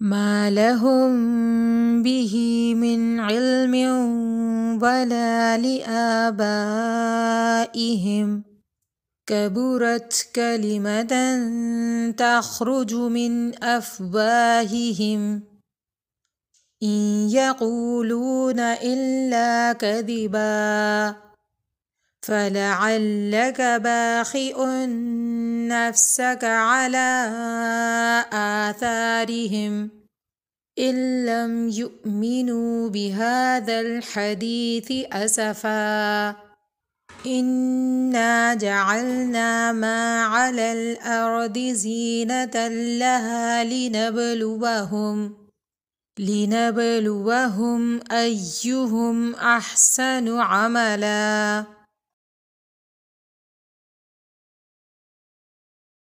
ما لهم به من علم ولا لآبائهم كبرت كلمة تخرج من أفواههم إن يقولون إلا كذبا فلعلك باخئ نفسك على آثارهم إن لم يؤمنوا بهذا الحديث أسفا إنا جعلنا ما على الأرض زينة لها لنبلوهم لنبلوهم أيهم أحسن عملاً